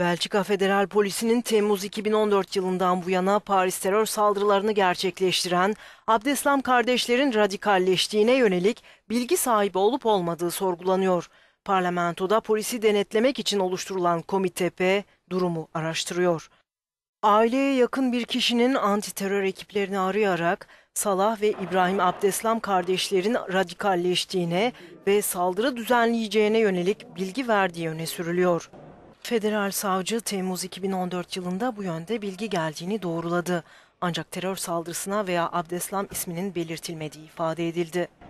Belçika Federal Polisi'nin Temmuz 2014 yılından bu yana Paris terör saldırılarını gerçekleştiren Abdeslam kardeşlerin radikalleştiğine yönelik bilgi sahibi olup olmadığı sorgulanıyor. Parlamentoda polisi denetlemek için oluşturulan komite P durumu araştırıyor. Aileye yakın bir kişinin antiterör ekiplerini arayarak Salah ve İbrahim Abdeslam kardeşlerin radikalleştiğine ve saldırı düzenleyeceğine yönelik bilgi verdiği öne sürülüyor. Federal savcı Temmuz 2014 yılında bu yönde bilgi geldiğini doğruladı. Ancak terör saldırısına veya Abdeslam isminin belirtilmediği ifade edildi.